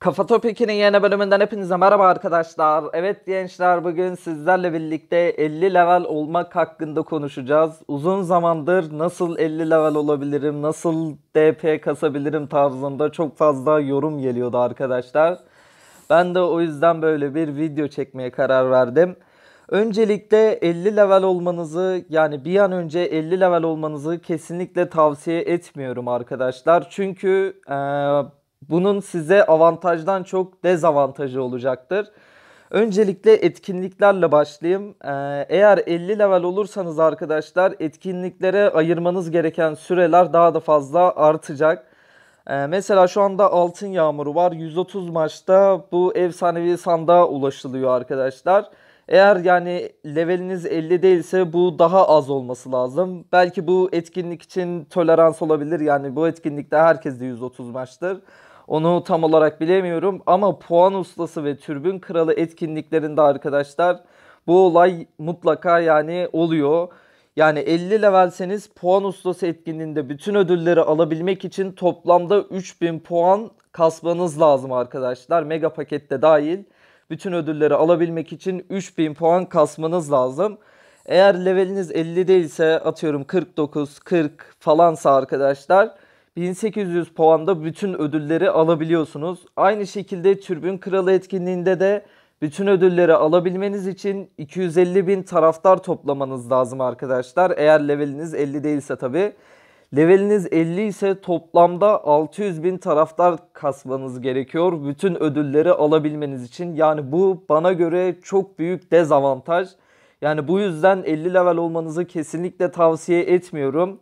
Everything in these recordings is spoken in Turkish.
Kafa Topik'in yeni bölümünden hepinize merhaba arkadaşlar. Evet gençler bugün sizlerle birlikte 50 level olmak hakkında konuşacağız. Uzun zamandır nasıl 50 level olabilirim, nasıl DP kasabilirim tarzında çok fazla yorum geliyordu arkadaşlar. Ben de o yüzden böyle bir video çekmeye karar verdim. Öncelikle 50 level olmanızı yani bir an önce 50 level olmanızı kesinlikle tavsiye etmiyorum arkadaşlar. Çünkü ee, bunun size avantajdan çok dezavantajı olacaktır. Öncelikle etkinliklerle başlayayım. Ee, eğer 50 level olursanız arkadaşlar etkinliklere ayırmanız gereken süreler daha da fazla artacak. Ee, mesela şu anda altın yağmuru var. 130 maçta bu efsanevi sandığa ulaşılıyor arkadaşlar. Eğer yani leveliniz 50 değilse bu daha az olması lazım. Belki bu etkinlik için tolerans olabilir. Yani bu etkinlikte herkes de 130 maçtır. Onu tam olarak bilemiyorum ama puan ustası ve türbün kralı etkinliklerinde arkadaşlar bu olay mutlaka yani oluyor. Yani 50 levelseniz puan ustası etkinliğinde bütün ödülleri alabilmek için toplamda 3000 puan kasmanız lazım arkadaşlar. Mega pakette dahil bütün ödülleri alabilmek için 3000 puan kasmanız lazım. Eğer leveliniz 50 değilse atıyorum 49, 40 falansa arkadaşlar 1800 puanda bütün ödülleri alabiliyorsunuz. Aynı şekilde Türbün Kralı etkinliğinde de bütün ödülleri alabilmeniz için 250 bin taraftar toplamanız lazım arkadaşlar. Eğer leveliniz 50 değilse tabi. Leveliniz 50 ise toplamda 600 bin taraftar kasmanız gerekiyor. Bütün ödülleri alabilmeniz için. Yani bu bana göre çok büyük dezavantaj. Yani bu yüzden 50 level olmanızı kesinlikle tavsiye etmiyorum.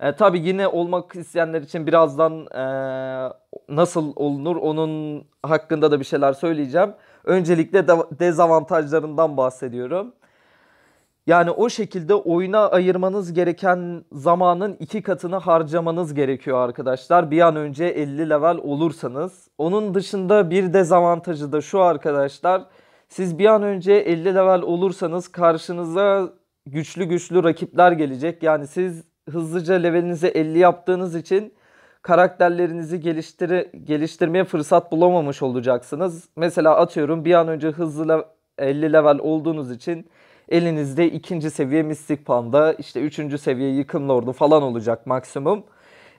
E, tabii yine olmak isteyenler için birazdan e, nasıl olunur onun hakkında da bir şeyler söyleyeceğim. Öncelikle de, dezavantajlarından bahsediyorum. Yani o şekilde oyuna ayırmanız gereken zamanın iki katını harcamanız gerekiyor arkadaşlar. Bir an önce 50 level olursanız. Onun dışında bir dezavantajı da şu arkadaşlar. Siz bir an önce 50 level olursanız karşınıza güçlü güçlü rakipler gelecek. Yani siz hızlıca levelinize 50 yaptığınız için karakterlerinizi geliştire, geliştirmeye fırsat bulamamış olacaksınız. Mesela atıyorum bir an önce hızlı level, 50 level olduğunuz için elinizde ikinci seviye Mystic Panda, işte üçüncü seviye Yıkım Lord'u falan olacak maksimum.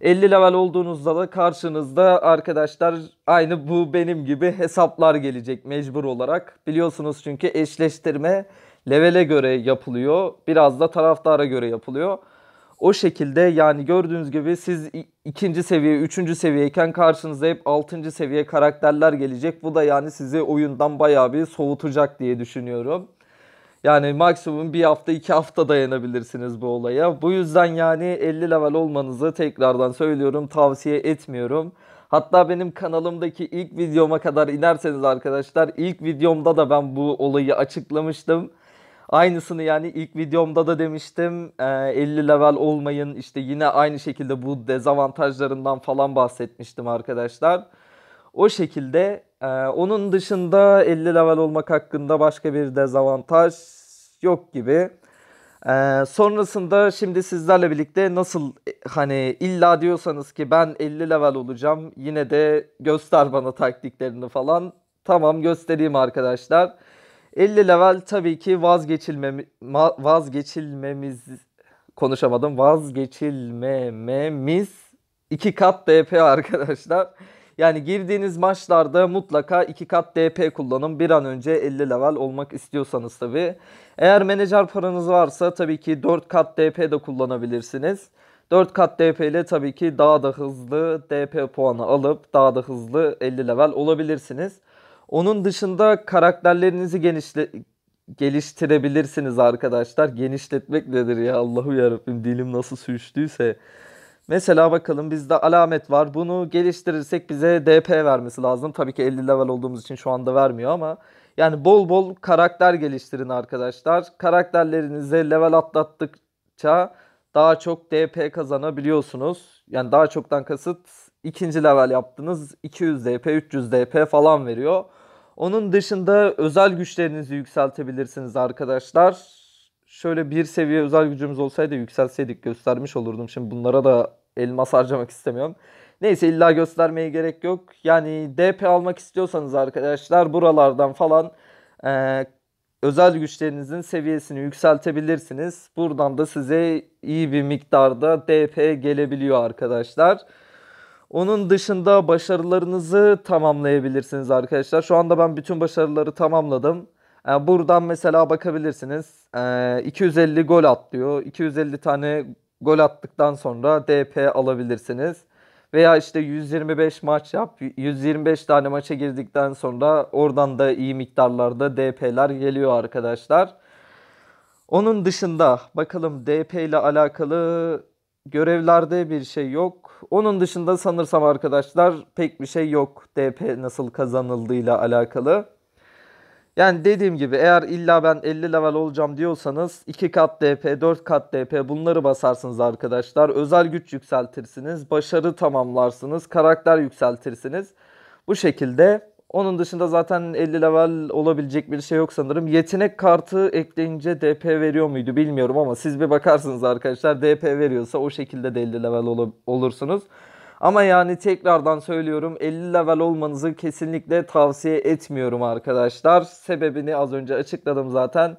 50 level olduğunuzda da karşınızda arkadaşlar aynı bu benim gibi hesaplar gelecek mecbur olarak. Biliyorsunuz çünkü eşleştirme levele göre yapılıyor. Biraz da taraftara göre yapılıyor. O şekilde yani gördüğünüz gibi siz ikinci seviye, üçüncü seviyeyken karşınıza hep altıncı seviye karakterler gelecek. Bu da yani sizi oyundan bayağı bir soğutacak diye düşünüyorum. Yani maksimum bir hafta iki hafta dayanabilirsiniz bu olaya. Bu yüzden yani 50 level olmanızı tekrardan söylüyorum tavsiye etmiyorum. Hatta benim kanalımdaki ilk videoma kadar inerseniz arkadaşlar ilk videomda da ben bu olayı açıklamıştım. Aynısını yani ilk videomda da demiştim. E, ee, 50 level olmayın. işte yine aynı şekilde bu dezavantajlarından falan bahsetmiştim arkadaşlar. O şekilde e, onun dışında 50 level olmak hakkında başka bir dezavantaj yok gibi. Ee, sonrasında şimdi sizlerle birlikte nasıl e, hani illa diyorsanız ki ben 50 level olacağım yine de göster bana taktiklerini falan. Tamam göstereyim arkadaşlar. 50 level tabii ki vazgeçilmemi, vazgeçilmemiz konuşamadım. Vazgeçilmememiz 2 kat DP arkadaşlar. Yani girdiğiniz maçlarda mutlaka 2 kat DP kullanın. Bir an önce 50 level olmak istiyorsanız tabii. Eğer menajer paranız varsa tabii ki 4 kat DP de kullanabilirsiniz. 4 kat DP ile tabii ki daha da hızlı DP puanı alıp daha da hızlı 50 level olabilirsiniz. Onun dışında karakterlerinizi genişle geliştirebilirsiniz arkadaşlar. Genişletmek nedir ya Allahu yarabbim dilim nasıl sürçtüyse. Mesela bakalım bizde alamet var. Bunu geliştirirsek bize DP vermesi lazım. Tabii ki 50 level olduğumuz için şu anda vermiyor ama yani bol bol karakter geliştirin arkadaşlar. Karakterlerinize level atlattıkça daha çok DP kazanabiliyorsunuz. Yani daha çoktan kasıt ikinci level yaptınız 200 DP 300 DP falan veriyor. Onun dışında özel güçlerinizi yükseltebilirsiniz arkadaşlar. Şöyle bir seviye özel gücümüz olsaydı yükselseydik göstermiş olurdum. Şimdi bunlara da elmas harcamak istemiyorum. Neyse illa göstermeye gerek yok. Yani DP almak istiyorsanız arkadaşlar buralardan falan e, özel güçlerinizin seviyesini yükseltebilirsiniz. Buradan da size iyi bir miktarda DP gelebiliyor arkadaşlar. Arkadaşlar. Onun dışında başarılarınızı tamamlayabilirsiniz arkadaşlar. Şu anda ben bütün başarıları tamamladım. Yani ee, buradan mesela bakabilirsiniz. E, ee, 250 gol atlıyor. 250 tane gol attıktan sonra DP alabilirsiniz. Veya işte 125 maç yap. 125 tane maça girdikten sonra oradan da iyi miktarlarda DP'ler geliyor arkadaşlar. Onun dışında bakalım DP ile alakalı görevlerde bir şey yok. Onun dışında sanırsam arkadaşlar pek bir şey yok DP nasıl kazanıldığıyla alakalı. Yani dediğim gibi eğer illa ben 50 level olacağım diyorsanız 2 kat DP, 4 kat DP bunları basarsınız arkadaşlar. Özel güç yükseltirsiniz, başarı tamamlarsınız, karakter yükseltirsiniz. Bu şekilde onun dışında zaten 50 level olabilecek bir şey yok sanırım. Yetenek kartı ekleyince DP veriyor muydu bilmiyorum ama siz bir bakarsınız arkadaşlar. DP veriyorsa o şekilde de 50 level ol- olursunuz. Ama yani tekrardan söylüyorum 50 level olmanızı kesinlikle tavsiye etmiyorum arkadaşlar. Sebebini az önce açıkladım zaten.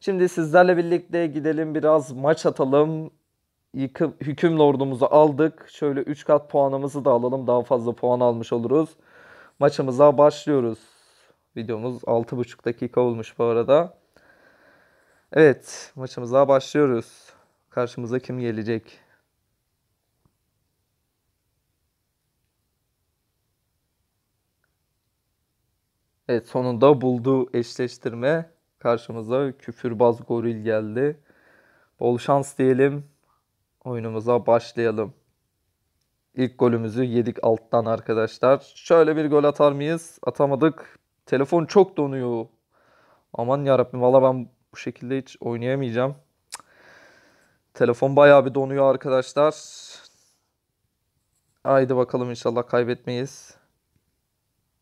Şimdi sizlerle birlikte gidelim biraz maç atalım. Yıkı, hüküm lordumuzu aldık. Şöyle 3 kat puanımızı da alalım. Daha fazla puan almış oluruz maçımıza başlıyoruz. Videomuz 6,5 dakika olmuş bu arada. Evet maçımıza başlıyoruz. Karşımıza kim gelecek? Evet sonunda buldu eşleştirme. Karşımıza küfürbaz goril geldi. Bol şans diyelim. Oyunumuza başlayalım. İlk golümüzü yedik alttan arkadaşlar. Şöyle bir gol atar mıyız? Atamadık. Telefon çok donuyor. Aman yarabbim valla ben bu şekilde hiç oynayamayacağım. Telefon bayağı bir donuyor arkadaşlar. Haydi bakalım inşallah kaybetmeyiz.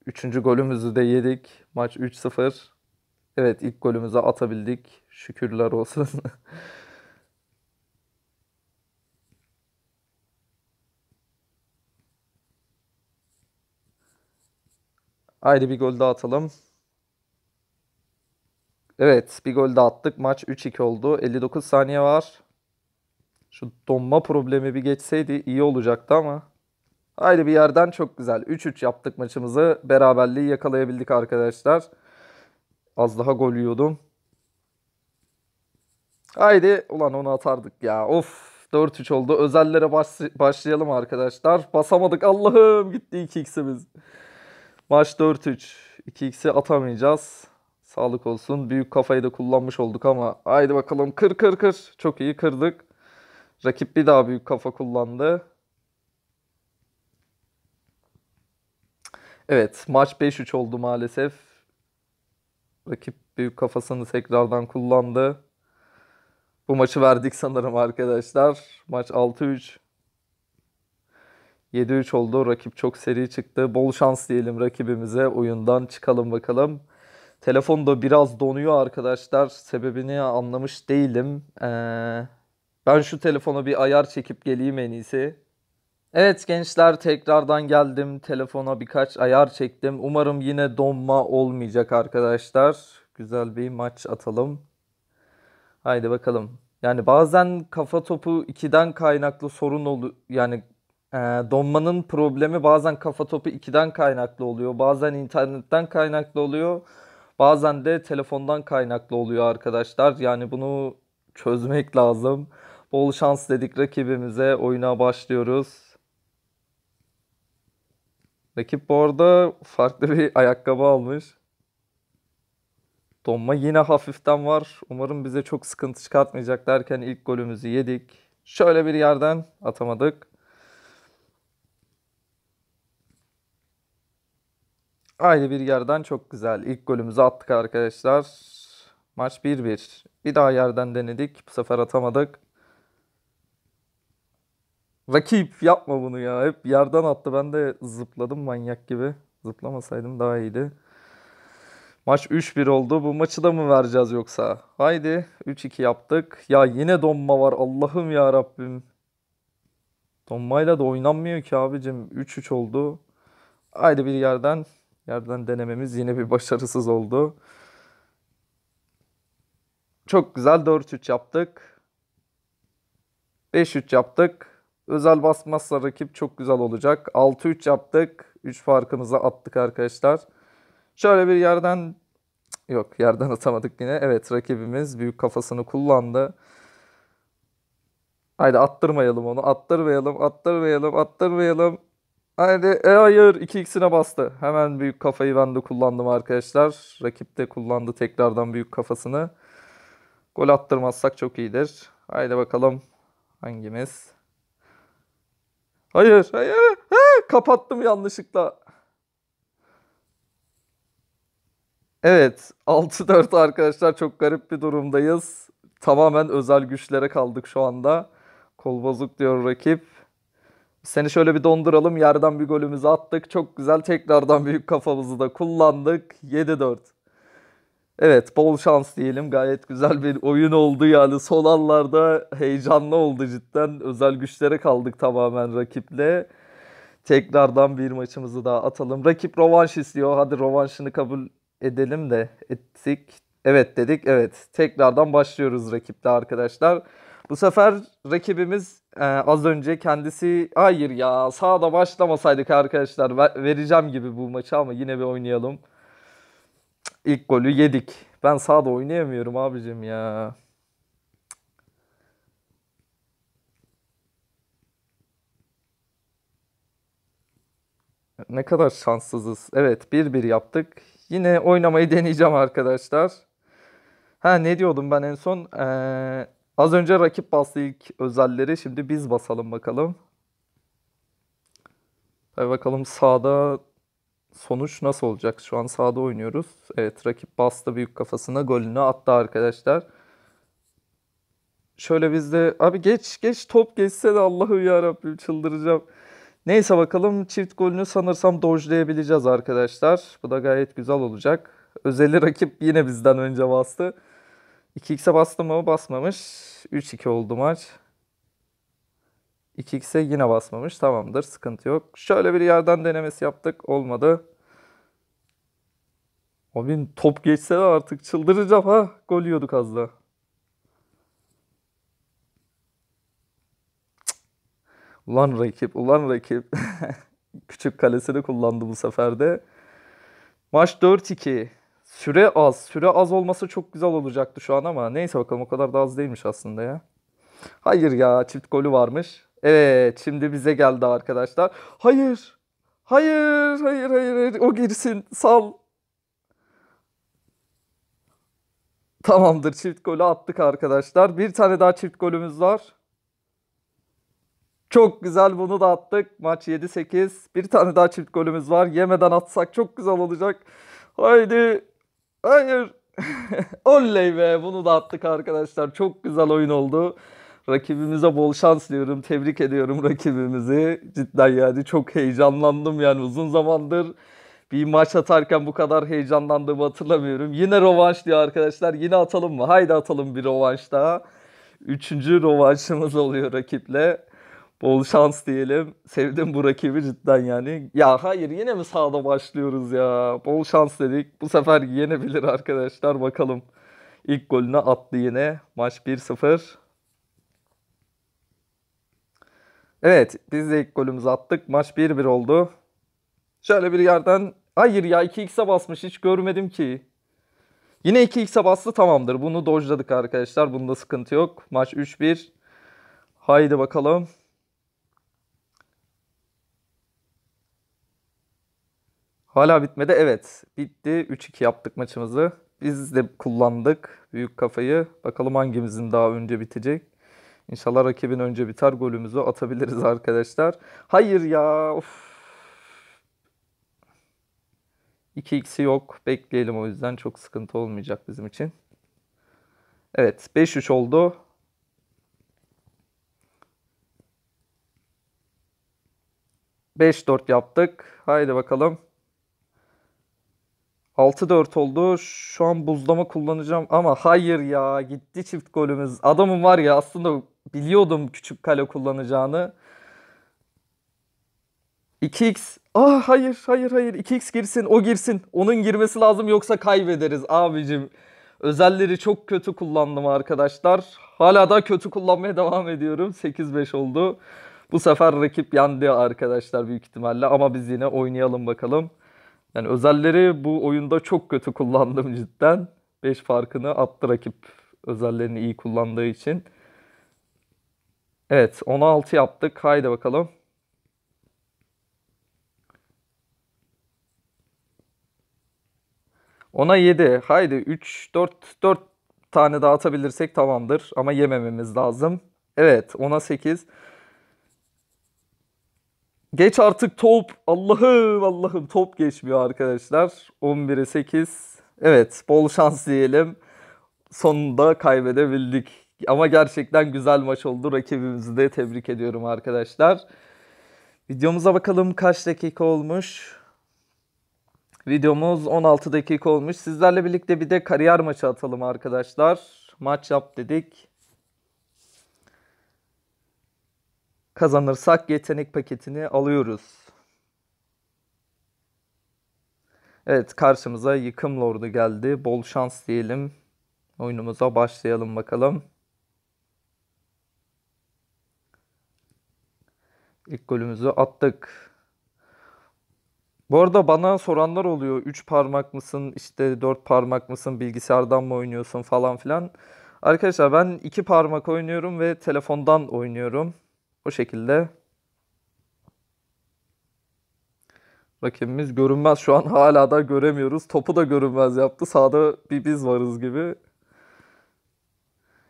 Üçüncü golümüzü de yedik. Maç 3-0. Evet ilk golümüzü atabildik. Şükürler olsun. Haydi bir gol daha atalım. Evet bir gol daha attık. Maç 3-2 oldu. 59 saniye var. Şu donma problemi bir geçseydi iyi olacaktı ama. Haydi bir yerden çok güzel. 3-3 yaptık maçımızı. Beraberliği yakalayabildik arkadaşlar. Az daha gol yiyordum. Haydi ulan onu atardık ya. Of 4-3 oldu. Özellere baş başlayalım arkadaşlar. Basamadık Allah'ım gitti 2x'imiz. Maç 4-3. 2x'i atamayacağız. Sağlık olsun. Büyük kafayı da kullanmış olduk ama haydi bakalım kır kır kır. Çok iyi kırdık. Rakip bir daha büyük kafa kullandı. Evet maç 5-3 oldu maalesef. Rakip büyük kafasını tekrardan kullandı. Bu maçı verdik sanırım arkadaşlar. Maç 6-3. 7-3 oldu. Rakip çok seri çıktı. Bol şans diyelim rakibimize. Oyundan çıkalım bakalım. Telefon da biraz donuyor arkadaşlar. Sebebini anlamış değilim. Ee, ben şu telefona bir ayar çekip geleyim en iyisi. Evet gençler tekrardan geldim. Telefona birkaç ayar çektim. Umarım yine donma olmayacak arkadaşlar. Güzel bir maç atalım. Haydi bakalım. Yani bazen kafa topu 2'den kaynaklı sorun oluyor. Yani ee, donmanın problemi bazen kafa topu 2'den kaynaklı oluyor. Bazen internetten kaynaklı oluyor. Bazen de telefondan kaynaklı oluyor arkadaşlar. Yani bunu çözmek lazım. Bol şans dedik rakibimize. Oyuna başlıyoruz. Rakip bu arada farklı bir ayakkabı almış. Donma yine hafiften var. Umarım bize çok sıkıntı çıkartmayacak derken ilk golümüzü yedik. Şöyle bir yerden atamadık. Ayrı bir yerden çok güzel. İlk golümüzü attık arkadaşlar. Maç 1-1. Bir daha yerden denedik. Bu sefer atamadık. Rakip yapma bunu ya. Hep yerden attı. Ben de zıpladım manyak gibi. Zıplamasaydım daha iyiydi. Maç 3-1 oldu. Bu maçı da mı vereceğiz yoksa? Haydi 3-2 yaptık. Ya yine donma var. Allah'ım ya Rabbim. Donmayla da oynanmıyor ki abicim. 3-3 oldu. Haydi bir yerden Yerden denememiz yine bir başarısız oldu. Çok güzel 4-3 yaptık. 5-3 yaptık. Özel basmazsa rakip çok güzel olacak. 6-3 yaptık. 3 farkımızı attık arkadaşlar. Şöyle bir yerden yok yerden atamadık yine. Evet rakibimiz büyük kafasını kullandı. Haydi attırmayalım onu. Attırmayalım, attırmayalım, attırmayalım. Haydi e hayır 2x'ine bastı. Hemen büyük kafayı ben de kullandım arkadaşlar. Rakip de kullandı tekrardan büyük kafasını. Gol attırmazsak çok iyidir. Haydi bakalım hangimiz? Hayır, hayır. Ha, kapattım yanlışlıkla. Evet, 6-4 arkadaşlar çok garip bir durumdayız. Tamamen özel güçlere kaldık şu anda. Kol bozuk diyor rakip. Seni şöyle bir donduralım. Yerden bir golümüzü attık. Çok güzel. Tekrardan büyük kafamızı da kullandık. 7-4. Evet bol şans diyelim. Gayet güzel bir oyun oldu yani. Son anlarda heyecanlı oldu cidden. Özel güçlere kaldık tamamen rakiple. Tekrardan bir maçımızı daha atalım. Rakip rovanş istiyor. Hadi rovanşını kabul edelim de ettik. Evet dedik. Evet. Tekrardan başlıyoruz rakiple arkadaşlar. Bu sefer rakibimiz e, az önce kendisi hayır ya sağda başlamasaydık arkadaşlar vereceğim gibi bu maçı ama yine bir oynayalım. İlk golü yedik. Ben sağda oynayamıyorum abicim ya. Ne kadar şanssızız. Evet 1-1 yaptık. Yine oynamayı deneyeceğim arkadaşlar. Ha ne diyordum ben en son? Ee, Az önce rakip bastı ilk özelleri. Şimdi biz basalım bakalım. Tabii bakalım sağda sonuç nasıl olacak? Şu an sağda oynuyoruz. Evet rakip bastı büyük kafasına golünü attı arkadaşlar. Şöyle bizde abi geç geç top geçse de Allah'ım ya çıldıracağım. Neyse bakalım çift golünü sanırsam dojlayabileceğiz arkadaşlar. Bu da gayet güzel olacak. Özeli rakip yine bizden önce bastı. 2x'e bastım mı basmamış. 3-2 oldu maç. 2x'e yine basmamış. Tamamdır sıkıntı yok. Şöyle bir yerden denemesi yaptık. Olmadı. Abi top geçse de artık çıldıracağım ha. Gol yiyorduk az da. Ulan rakip, ulan rakip. Küçük kalesini kullandı bu sefer de. Maç 4-2. Süre az. Süre az olması çok güzel olacaktı şu an ama neyse bakalım o kadar da az değilmiş aslında ya. Hayır ya çift golü varmış. Evet şimdi bize geldi arkadaşlar. Hayır. Hayır, hayır, hayır, hayır. O girsin. Sal. Tamamdır. Çift golü attık arkadaşlar. Bir tane daha çift golümüz var. Çok güzel bunu da attık. Maç 7-8. Bir tane daha çift golümüz var. Yemeden atsak çok güzel olacak. Haydi. Hayır. Oley be bunu da attık arkadaşlar. Çok güzel oyun oldu. Rakibimize bol şans diyorum. Tebrik ediyorum rakibimizi. Cidden yani çok heyecanlandım yani uzun zamandır bir maç atarken bu kadar heyecanlandığımı hatırlamıyorum. Yine rovanş diyor arkadaşlar. Yine atalım mı? Haydi atalım bir rovanş daha. Üçüncü rovanşımız oluyor rakiple. Bol şans diyelim. Sevdim bu rakibi cidden yani. Ya hayır yine mi sağda başlıyoruz ya? Bol şans dedik. Bu sefer yenebilir arkadaşlar bakalım. İlk golünü attı yine. Maç 1-0. Evet biz de ilk golümüzü attık. Maç 1-1 oldu. Şöyle bir yerden hayır ya 2x'e basmış hiç görmedim ki. Yine 2x'e bastı tamamdır. Bunu dojladık arkadaşlar. Bunda sıkıntı yok. Maç 3-1. Haydi bakalım. Hala bitmedi. Evet. Bitti. 3-2 yaptık maçımızı. Biz de kullandık büyük kafayı. Bakalım hangimizin daha önce bitecek. İnşallah rakibin önce biter golümüzü atabiliriz arkadaşlar. Hayır ya. Of. 2x'i yok. Bekleyelim o yüzden çok sıkıntı olmayacak bizim için. Evet 5-3 oldu. Beş dört yaptık. Haydi bakalım. 6-4 oldu. Şu an buzlama kullanacağım ama hayır ya gitti çift golümüz. Adamım var ya aslında biliyordum küçük kale kullanacağını. 2x ah hayır hayır hayır 2x girsin o girsin. Onun girmesi lazım yoksa kaybederiz abicim. Özelleri çok kötü kullandım arkadaşlar. Hala da kötü kullanmaya devam ediyorum. 8-5 oldu. Bu sefer rakip yendi arkadaşlar büyük ihtimalle ama biz yine oynayalım bakalım. Yani özelleri bu oyunda çok kötü kullandım cidden. 5 farkını attı rakip özellerini iyi kullandığı için. Evet 16 yaptık. Haydi bakalım. Ona 7. Haydi 3, 4, 4 tane daha atabilirsek tamamdır. Ama yemememiz lazım. Evet ona 8. Geç artık top. Allah'ım Allah'ım top geçmiyor arkadaşlar. 11'e 8. Evet bol şans diyelim. Sonunda kaybedebildik. Ama gerçekten güzel maç oldu. Rakibimizi de tebrik ediyorum arkadaşlar. Videomuza bakalım kaç dakika olmuş. Videomuz 16 dakika olmuş. Sizlerle birlikte bir de kariyer maçı atalım arkadaşlar. Maç yap dedik. Kazanırsak yetenek paketini alıyoruz. Evet karşımıza Yıkım Lord'u geldi. Bol şans diyelim. Oyunumuza başlayalım bakalım. İlk golümüzü attık. Bu arada bana soranlar oluyor. 3 parmak mısın? İşte 4 parmak mısın? Bilgisayardan mı oynuyorsun falan filan. Arkadaşlar ben 2 parmak oynuyorum ve telefondan oynuyorum. Bu şekilde rakibimiz görünmez. Şu an hala da göremiyoruz. Topu da görünmez yaptı. Sağda bir biz varız gibi.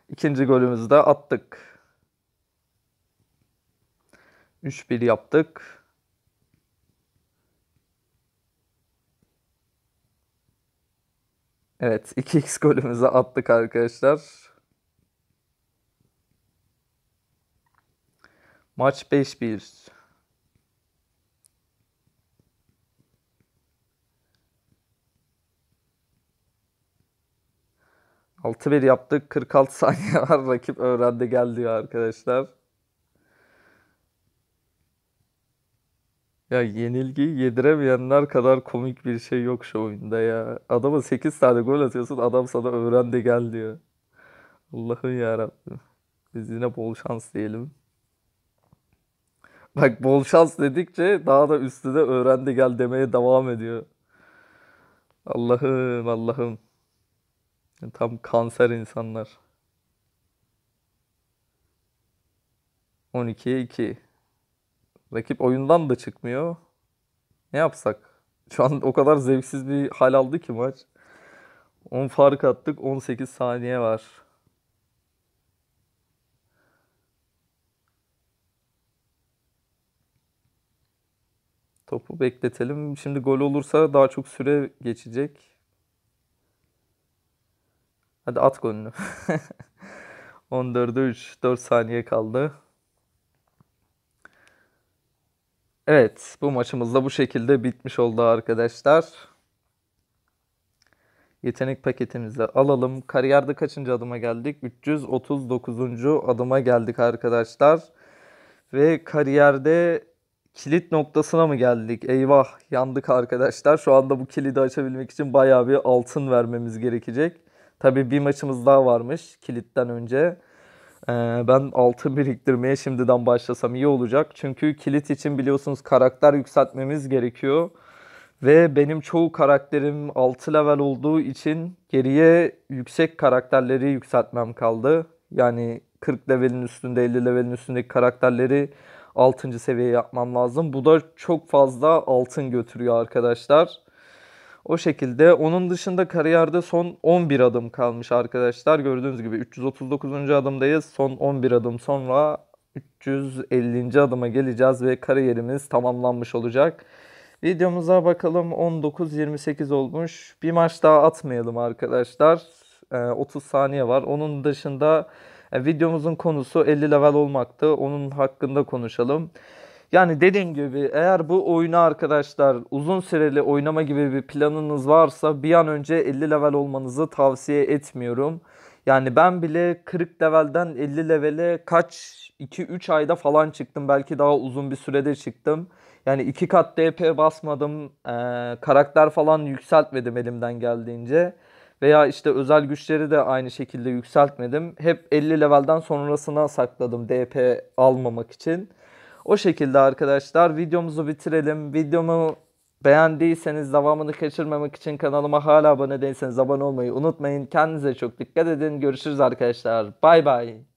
İkinci golümüzü de attık. 3-1 yaptık. Evet 2x golümüzü attık arkadaşlar. Maç 5-1. Altı bir yaptık. 46 saniye var. Rakip öğrendi diyor arkadaşlar. Ya yenilgi yediremeyenler kadar komik bir şey yok şu oyunda ya. Adama 8 tane gol atıyorsun adam sana öğren gel diyor. Allah'ım yarabbim. Biz yine bol şans diyelim. Bak bol şans dedikçe daha da üstüne öğrendi gel demeye devam ediyor. Allah'ım Allah'ım. Tam kanser insanlar. 12'ye 2. Rakip oyundan da çıkmıyor. Ne yapsak? Şu an o kadar zevksiz bir hal aldı ki maç. 10 fark attık. 18 saniye var. Topu bekletelim. Şimdi gol olursa daha çok süre geçecek. Hadi at golünü. 14'e 3. 4 saniye kaldı. Evet bu maçımız da bu şekilde bitmiş oldu arkadaşlar. Yetenek paketimizi alalım. Kariyerde kaçıncı adıma geldik? 339. adıma geldik arkadaşlar. Ve kariyerde kilit noktasına mı geldik? Eyvah yandık arkadaşlar. Şu anda bu kilidi açabilmek için bayağı bir altın vermemiz gerekecek. Tabii bir maçımız daha varmış kilitten önce. Ee, ben altın biriktirmeye şimdiden başlasam iyi olacak. Çünkü kilit için biliyorsunuz karakter yükseltmemiz gerekiyor. Ve benim çoğu karakterim 6 level olduğu için geriye yüksek karakterleri yükseltmem kaldı. Yani 40 levelin üstünde 50 levelin üstündeki karakterleri 6. seviye yapmam lazım. Bu da çok fazla altın götürüyor arkadaşlar. O şekilde onun dışında kariyerde son 11 adım kalmış arkadaşlar. Gördüğünüz gibi 339. adımdayız. Son 11 adım sonra 350. adıma geleceğiz ve kariyerimiz tamamlanmış olacak. Videomuza bakalım 19-28 olmuş. Bir maç daha atmayalım arkadaşlar. 30 ee, saniye var. Onun dışında e, videomuzun konusu 50 level olmaktı. Onun hakkında konuşalım. Yani dediğim gibi eğer bu oyunu arkadaşlar uzun süreli oynama gibi bir planınız varsa bir an önce 50 level olmanızı tavsiye etmiyorum. Yani ben bile 40 levelden 50 levele kaç 2-3 ayda falan çıktım. Belki daha uzun bir sürede çıktım. Yani iki kat DP basmadım. Ee, karakter falan yükseltmedim elimden geldiğince. Veya işte özel güçleri de aynı şekilde yükseltmedim. Hep 50 levelden sonrasına sakladım DP almamak için. O şekilde arkadaşlar videomuzu bitirelim. Videomu beğendiyseniz devamını kaçırmamak için kanalıma hala abone değilseniz abone olmayı unutmayın. Kendinize çok dikkat edin. Görüşürüz arkadaşlar. Bay bay.